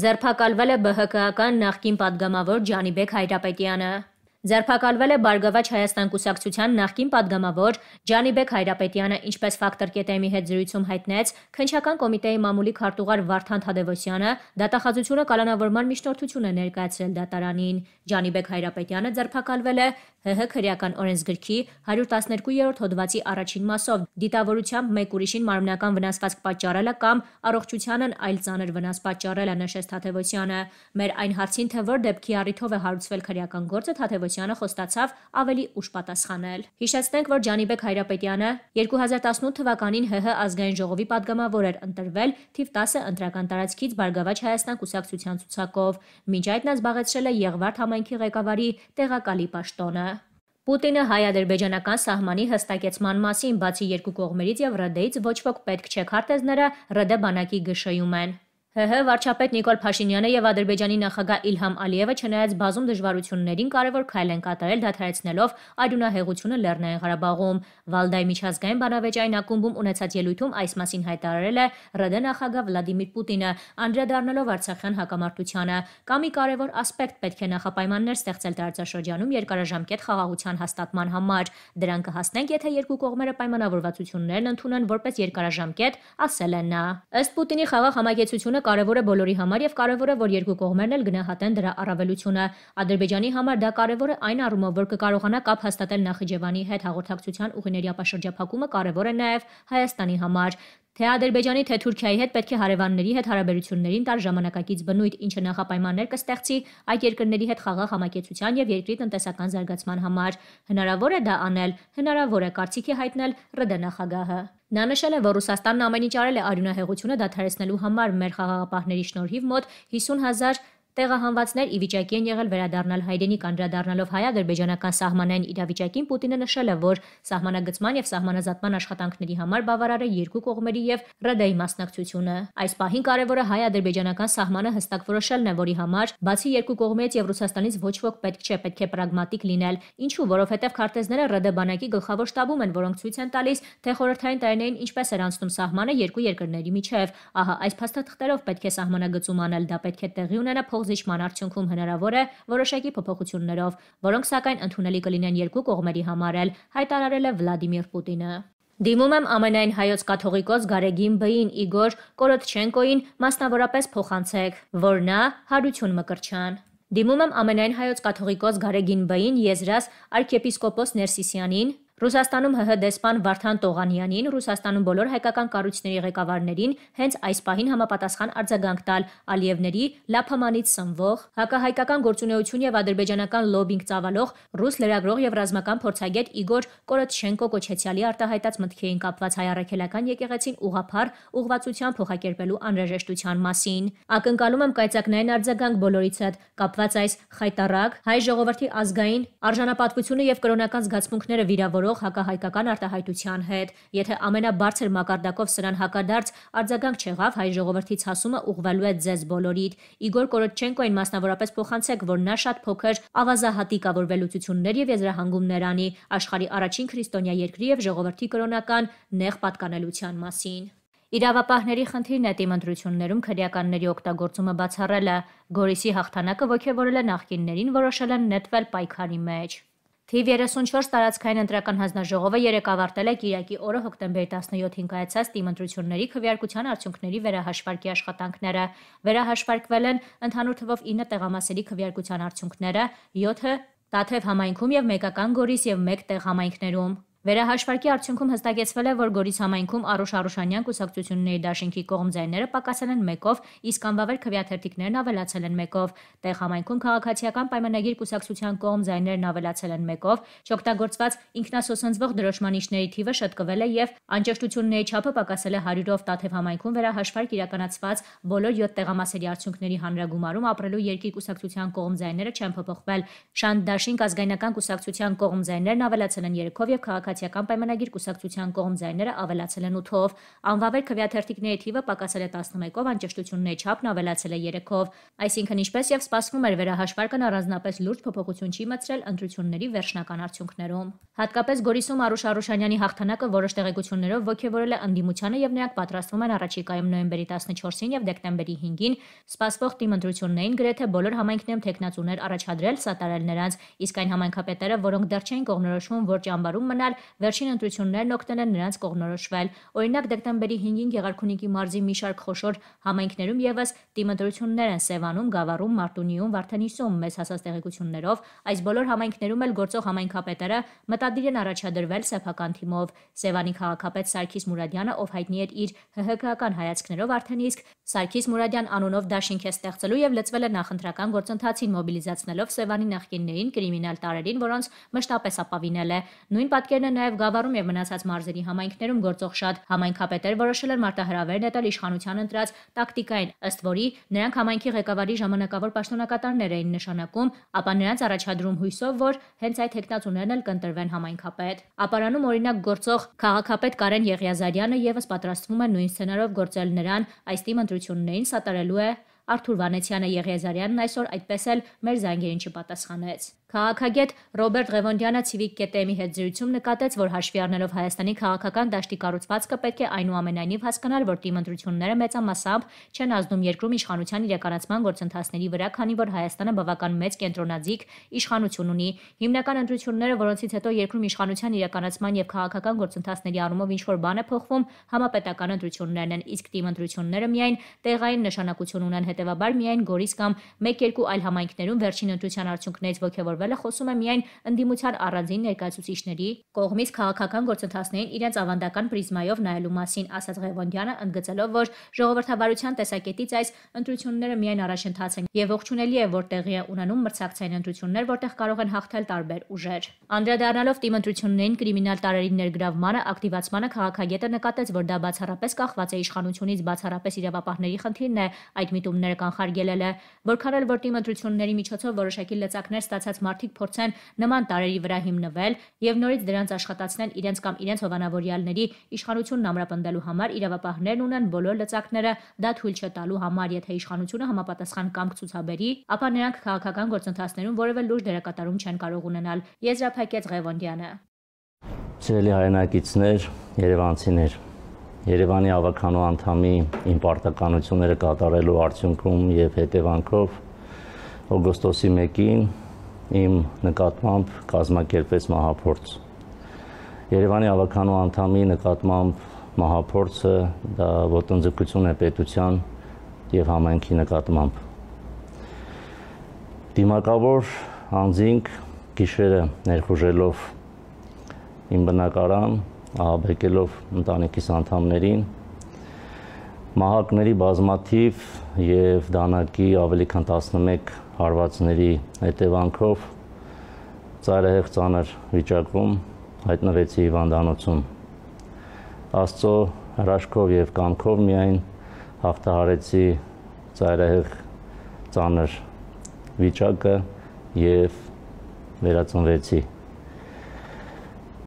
ձերբակալվել է ԲՀԿ-ական նախկին падգամավոր Ջանիբեկ Հայրապետյանը։ Ձերբակալվել է Բարգավաճ Հայաստան կուսակցության նախկին падգամավոր Ջանիբեկ Հայրապետյանը, ինչպես ֆակտոր.am-ի հետ զրույցում հայտնեց, քնչական կոմիտեի մամուլի քարտուղար Վարդան Թադևոսյանը դատախազությունը կալանավորման միջնորդություն է ներկայացրել դատարանին։ Ջանիբեկ Հայրապետյանը ձերբակալվել է ՀՀ քրեական օրենսգրքի 112-րդ հոդվածի առաջին մասով դիտավորությամբ մեկ ուրիշին մարմնական վնասվածք պատճառելը կամ առողջությանն այլ ծանր վնաս պատճառելը նշեց Թադևոսյանը։ Մեր այն հարցին, թե որ դեպքի առիթով է հարուցվել քրեական գործը, Թադևոսյանը Մարտիրոսյանը խոստացավ ավելի ուշ պատասխանել։ Հիշեցնենք, որ Ջանիբեկ Հայրապետյանը 2018 թվականին ՀՀ ազգային ժողովի падգամավոր էր ընտրվել թիվ 10 ընտրական տարածքից Բարգավաճ Հայաստան կուսակցության ցուցակով։ Մինչ այդ նա զբաղեցրել է Եղվարդ համայնքի ղեկավարի տեղակալի պաշտոնը։ Պուտինը հայ-ադրբեջանական սահմանի հստակեցման մասին բացի երկու կողմերից եւ ՌԴ-ից ոչ ոք պետք չէ քարտեզները ՌԴ բանակի գշայում են։ ՀՀ վարչապետ Նիկոլ Փաշինյանը եւ Ադրբեջանի նախագահ Իլհամ Ալիևը չնայած բազում դժվարություններին կարևոր քայլ են կատարել դադարեցնելով արյունահեղությունը Լեռնային Ղարաբաղում։ Վալդայ միջազգային բանավեճային ակումբում ունեցած ելույթում այս մասին հայտարարել է ՌԴ նախագահ Վլադիմիր Պուտինը, անդրադառնալով Արցախյան հակամարտությանը։ Կա մի կարևոր ասպեկտ պետք է նախապայմաններ ստեղծել տարածաշրջանում երկարաժամկետ խաղաղության հաստատման համար։ Դրան կհասնենք, եթե երկու կողմերը պայմանավորվածություններն ընդունեն որպես երկարաժամկետ, ասել է նա։ Ըստ Պուտինի խաղաղ համագեցությունը Թիմը կարևոր է բոլորի համար եւ կարևոր է, որ երկու կողմերն էլ գնահատեն դրա առավելությունը։ Ադրբեջանի համար դա կարևոր է այն առումով, որ կկարողանա կապ հաստատել Նախիջևանի հետ հաղորդակցության ուղիների ապաշրջափակումը կարևոր է նաեւ Հայաստանի համար։ Թե Ադրբեջանի, թե Թուրքիայի հետ պետք է հարևանների հետ հարաբերություններին տալ ժամանակակից բնույթ, ինչը նախապայմաններ կստեղծի այդ երկրների հետ խաղաղ համակեցության եւ երկրի տնտեսական զարգացման համար։ Հնարավոր է դա անել, հնարավոր է կարծիքի հայտնել ՌԴ նախագահը։ Նա նշել է, որ Ռուսաստանն ամեն ինչ արել է արյունահեղությունը դադարեցնելու համար մեր խաղաղապահների շնորհիվ մոտ 50 000 Տեղահանվածներ ի վիճակի են եղել վերադառնալ հայրենիք անդրադառնալով հայ-ադրբեջանական սահմանային իրավիճակին Պուտինը նշել է, որ սահմանագծման եւ սահմանազատման աշխատանքների համար բավարար է երկու կողմերի եւ ՌԴ-ի մասնակցությունը։ Այս պահին կարևորը հայ-ադրբեջանական սահմանը հստակ որոշելն է, որի համար բացի երկու կողմից եւ Ռուսաստանից ոչ ոք պետք չէ, պետք է պրագմատիկ լինել։ Ինչու, որովհետեւ քարտեզները ՌԴ բանակի գլխավոր շտաբում են, որոնք ցույց են տալիս, թե խորհրդային տարիներին ինչպես էր անցնում սահմանը երկու երկրների միջև։ Ահա այս փաստաթղթերով պետք է սահմանագծում անել, դա պետք է տեղի ունենա փող փոխզիջման արդյունքում հնարավոր է որոշակի փոփոխություններով, որոնք սակայն ընդունելի կլինեն երկու կողմերի համար էլ, հայտարարել է Վլադիմիր Պուտինը։ Դիմում եմ ամենայն հայոց կաթողիկոս Գարեգին Բեին Իգոր Կորոթչենկոին մասնավորապես փոխանցեք, որ նա հարություն մկրչան։ Դիմում եմ ամենայն հայոց կաթողիկոս Գարեգին Բեին Եզրաս arczepiskopos Nersisianin Ռուսաստանում ՀՀ դեսպան Վարդան Տողանյանին, Ռուսաստանում բոլոր հայկական կառույցների ղեկավարներին հենց այս պահին համապատասխան արձագանք տալ Ալիևների լափամանից սնվող հակահայկական գործունեություն եւ ադրբեջանական լոբինգ ծավալող ռուս լրագրող եւ ռազմական փորձագետ Իգոր Կորոչենկո Կոչեցյալի արտահայտած մտքերին կապված հայ-արաքելական եկեղեցին ուղափար ուղղվածության փոխակերպելու անհրաժեշտության մասին։ Ակնկալում եմ կայցակնային արձագանք բոլորից հետ կապված այս խայտարակ հայ ժողովրդի ազգային արժանապատվությունը եւ կրոնական զգացմունքները վիրավորող կատարող հակահայկական արտահայտության հետ։ Եթե ամենաբարձր մակարդակով սրան հակադարձ արձագանք չեղավ, հայ ժողովրդից հասումը ուղղվելու է ձեզ բոլորիդ։ Իգոր Կորոչենկոին մասնավորապես փոխանցեք, որ նա շատ փոքր ավազահատիկավոր վերլուծություններ եւ եզրահանգումներ անի աշխարի առաջին քրիստոնյա երկրի եւ ժողովրդի կրոնական նեղ պատկանելության մասին։ Իրավապահների խնդիրն է թիմ ընտրություններում քրեականների օգտագործումը բացառելը։ Գորիսի հաղթանակը ողջևորել է նախկիններին, որոշել են նետվել պայքարի մեջ։ Թիվ 34 տարածքային ընտրական հանձնաժողովը երեք ավարտել է Կիրակի օրը հոկտեմբերի 17-ին կայացած թիմ ընտրությունների քվեարկության արդյունքների վերահաշվարկի աշխատանքները։ Վերահաշվարկվել են ընդհանուր թվով 9 տեղամասերի քվեարկության արդյունքները, 7-ը Տաթև համայնքում եւ Մեկական Գորիս եւ 1 տեղ համայնքներում։ Վերահաշվարկի արդյունքում հստակեցվել է, որ Գորիս համայնքում Արուշ Արուշանյան կուսակցությունների դաշինքի կողմ ձայները պակասել են 1-ով, իսկ անվավեր քվեաթերթիկներն ավելացել են 1-ով։ Տեղ համայնքում քաղաքացիական պայմանագիր կուսակցության կողմ ձայներն ավելացել են 1-ով, չօգտագործված ինքնասոսանձվող դրոշմանիշների թիվը շտկվել է եւ անճշտությունների չափը պակասել է 100-ով Տաթև համայնքում վերահաշվարկ իրականացված բոլոր 7 տեղամասերի արդյունքների հանրագումարում ապրելու երկի կուսակցության կողմ ձայները չեն փոփոխվել։ Շանդ դաշինք ազգայնական կուսակցության կողմ ձայներն ավելացել են 2-ով եւ քաղաքացի Դեմոկրատիական պայմանագիր կուսակցության կողմ ձայները ավելացել են 8-ով։ Անվավեր քվեաթերթիկների թիվը պակասել է 11-ով, անճշտությունների չափն ավելացել է 3-ով։ Այսինքն ինչպես եւ սպասվում էր վերահաշվարկն առանձնապես լուրջ փոփոխություն չի մտցրել ընտրությունների վերջնական արդյունքներում։ Հատկապես Գորիսում Արուշ Արուշանյանի հաղթանակը որոշ տեղեկություններով ողջևորել է ընդդիմությանը եւ նրանք պատրաստվում են առաջիկայում նոյեմբերի 14-ին եւ դեկտեմբերի 5-ին սպասվող թիմ ընտրություններին գրեթե բոլոր համայնքներում տեխնացուներ առաջադրել սատարել նրանց, իսկ այն համայնքապետերը, որոնք դեռ չէին կողմնորոշվում, որ ճամբարում մնալ, վերջին ընտրություններն օգնել են նրանց կողնորոշվել։ Օրինակ դեկտեմբերի 5-ին Գեղարքունիքի մարզի մի շարք խոշոր համայնքներում եւս դիմընտրություններ են Սևանում, Գավառում, Մարտունիում, Վարդենիսում մեծ հասած տեղեկություններով այս բոլոր համայնքներում էլ գործող համայնքապետերը մտադիր են առաջադրվել սեփական թիմով։ Սևանի քաղաքապետ Սարգիս Մուրադյանը, ով հայտնի էր իր ՀՀԿ-ական հայացքներով արդեն իսկ Սարգիս Մուրադյան անունով դաշինք է ստեղծելու եւ լծվել է նախընտրական գործընթացին մոբիլիզացնելով Սևանի նախկիններին, կրիմինալ տարերին, որոնց մշտապես ապավինել է։ Նույն պատկերն է նաև Գավառում եւ մնացած մարզերի համայնքներում գործող շատ համայնքապետեր որոշել են մարտահրավեր նետել իշխանության ընտրած տակտիկային, ըստ որի նրանք համայնքի ղեկավարի ժամանակավոր պաշտոնակատարներ էին նշանակում, ապա նրանց առաջադրում հույսով, որ հենց այդ հեկնածուներն էլ կընտրվեն համայնքապետ։ Ապարանում օրինակ գործող քաղաքապետ Կարեն Եղիազարյանը եւս պատրաստվում է նույն սցենարով գործել նրան, այս թիմ ընտրություններին սատարելու է Արթուր Վանեցյանը Եղիազարյանն այսօր այդպես էլ մեր զանգերին չպատասխանեց։ Քաղաքագետ Ռոբերտ Ղևոնդյանը Civic GTM-ի հետ զրույցում նկատեց, որ հաշվի առնելով Հայաստանի քաղաքական դաշտի կառուցվածքը պետք է այնուամենայնիվ հասկանալ, որ դիմընտրությունները մեծամասամբ չեն ազդում երկրում իշխանության իրականացման գործընթացների վրա, քանի որ Հայաստանը բավական մեծ կենտրոնաձիգ իշխանություն ունի։ Հիմնական ընտրությունները, որոնցից հետո երկրում իշխանության իրականացման եւ քաղաքական գործընթացների առումով ինչ-որ բան է փոխվում, համապետական ընտրություններն են, իսկ դիմընտրությունները միայն տեղային նշանակություն ունեն հետևաբար միայն Գորիս կամ 1-2 այլ համայնքներում վերջին ընտրության արդյունքներից ողջևորվելը խոսում է միայն ընդդիմության առանձին ներկայացուցիչների կողմից քաղաքական գործընթացներին իրենց ավանդական պրիզմայով նայելու մասին, ասաց Ղևոնդյանը, ընդգծելով, որ ժողովրդավարության տեսակետից այս ընտրությունները միայն առաջընթաց են եւ ողջունելի է, որ տեղի է ունենում մրցակցային ընտրություններ, որտեղ կարող են հաղթել տարբեր ուժեր։ Անդրադառնալով թիմ ընտրություններին կրիմինալ տարերի ներգրավմանը, ակտիվացմանը քաղաքագետը նկատեց, որ դա բացառապես կախված է իշխանությունից, բացառապես իրավապահների խնդիրն է այդ միտումները ուսումնասիրությունները կանխարգելել է, որքան էլ որ դիմադրությունների միջոցով որոշակի լծակներ ստացած մարդիկ փորձեն նման տարերի վրա հիմնվել եւ նորից դրանց աշխատացնեն իրենց կամ իրենց հովանավորյալների իշխանությունն ամրապնդելու համար իրավապահներն ունեն բոլոր լծակները դա թույլ չտալու համար, եթե իշխանությունը համապատասխան կամք ցուցաբերի, ապա նրանք քաղաքական գործընթացներում որևէ լուրջ դերակատարում չեն կարող ունենալ։ Եզրափակեց Ղևոնդյանը։ Սիրելի հայրենակիցներ, Երևանցիներ, Երևանի ավականո անդամի իմ պարտականությունները կատարելու արդյունքում եւ հետևանքով օգոստոսի 1-ին իմ նկատմամբ կազմակերպվեց մահափորձ։ Երևանի ավականո անդամի նկատմամբ մահափորձը դա ոտնձգություն է պետության եւ համայնքի նկատմամբ։ Դիմակավոր անձինք գիշերը ներխուժելով իմ բնակարան աբեկելով ընտանիքիս անդամներին մահակների բազմաթիվ եւ դանակի ավելի քան 11 հարվածների հետևանքով ծայրահեղ ծանր վիճակում հայտնվեցի հիվանդանոցում աստծո հրաշքով եւ կամքով միայն հաղթահարեցի ծայրահեղ ծանր վիճակը եւ վերածնվեցի